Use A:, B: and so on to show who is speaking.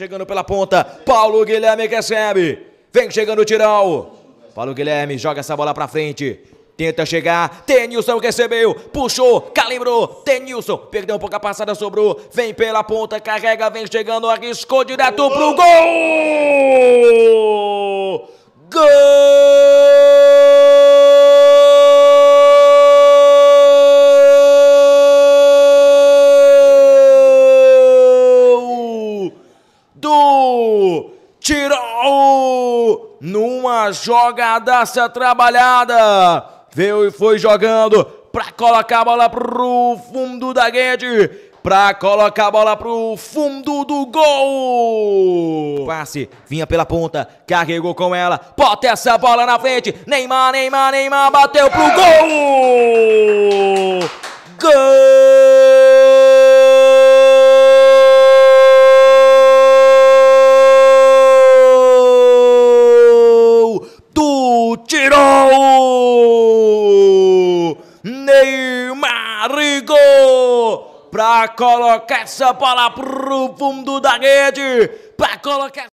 A: Chegando pela ponta, Paulo Guilherme recebe. Vem chegando o tirão. Paulo Guilherme joga essa bola pra frente. Tenta chegar, Tenilson recebeu, puxou, calibrou, Tenilson perdeu um pouco a passada, sobrou, vem pela ponta, carrega, vem chegando, arriscou direto pro gol! do Tirou! Numa jogadaça trabalhada. Veio e foi jogando para colocar a bola pro fundo da rede pra colocar a bola pro fundo do gol. Passe, vinha pela ponta, carregou com ela, bota essa bola na frente. Neymar, Neymar, Neymar, bateu pro gol. tirou! Neymar gol! Pra colocar essa bola pro fundo da rede! Pra colocar